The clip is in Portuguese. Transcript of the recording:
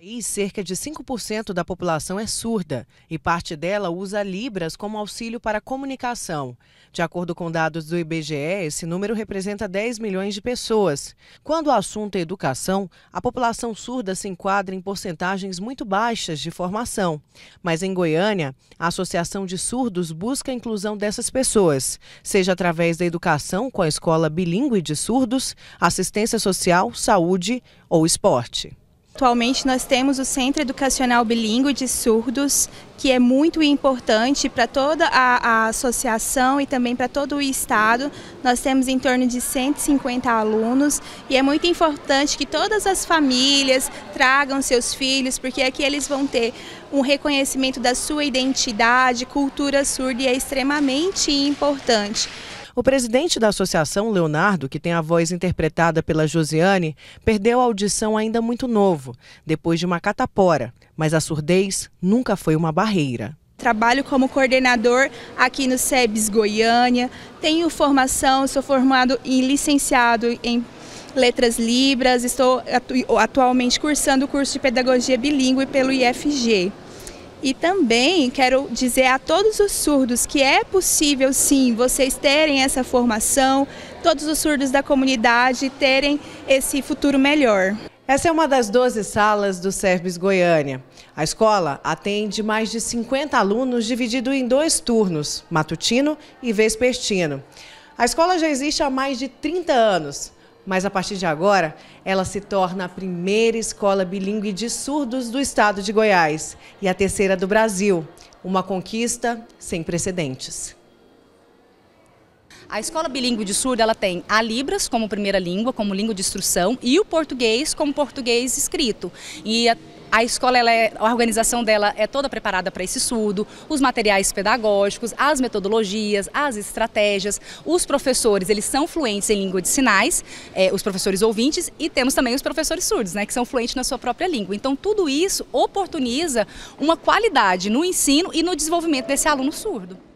país, cerca de 5% da população é surda e parte dela usa Libras como auxílio para comunicação. De acordo com dados do IBGE, esse número representa 10 milhões de pessoas. Quando o assunto é educação, a população surda se enquadra em porcentagens muito baixas de formação. Mas em Goiânia, a Associação de Surdos busca a inclusão dessas pessoas, seja através da educação com a escola bilíngue de surdos, assistência social, saúde ou esporte. Atualmente nós temos o Centro Educacional Bilingue de Surdos, que é muito importante para toda a, a, associação e também para todo o estado. Nós temos em torno de 150 alunos e é muito importante que todas as famílias tragam seus filhos, porque aqui eles vão ter um reconhecimento da sua identidade, cultura surda e é extremamente importante. O presidente da associação, Leonardo, que tem a voz interpretada pela Josiane, perdeu a audição ainda muito novo, depois de uma catapora, mas a surdez nunca foi uma barreira. Trabalho como coordenador aqui no SEBS Goiânia, tenho formação, sou formado e licenciado em Letras Libras, estou atualmente cursando o curso de Pedagogia Bilingue pelo IFG. E também quero dizer a todos os surdos que é possível sim vocês terem essa formação, todos os surdos da comunidade terem esse futuro melhor. Essa é uma das 12 salas do Servis Goiânia. A escola atende mais de 50 alunos dividido em dois turnos, matutino e vespertino. A escola já existe há mais de 30 anos mas a partir de agora ela se torna a primeira escola bilíngue de surdos do estado de Goiás e a terceira do Brasil. Uma conquista sem precedentes. A escola bilíngue de surdo ela tem a Libras como primeira língua, como língua de instrução, e o português como português escrito. E a a escola, ela é, a organização dela é toda preparada para esse surdo. os materiais pedagógicos, as metodologias, as estratégias. Os professores, eles são fluentes em língua de sinais, é, os professores ouvintes, e temos também os professores surdos, né, que são fluentes na sua própria língua. Então, tudo isso oportuniza uma qualidade no ensino e no desenvolvimento desse aluno surdo.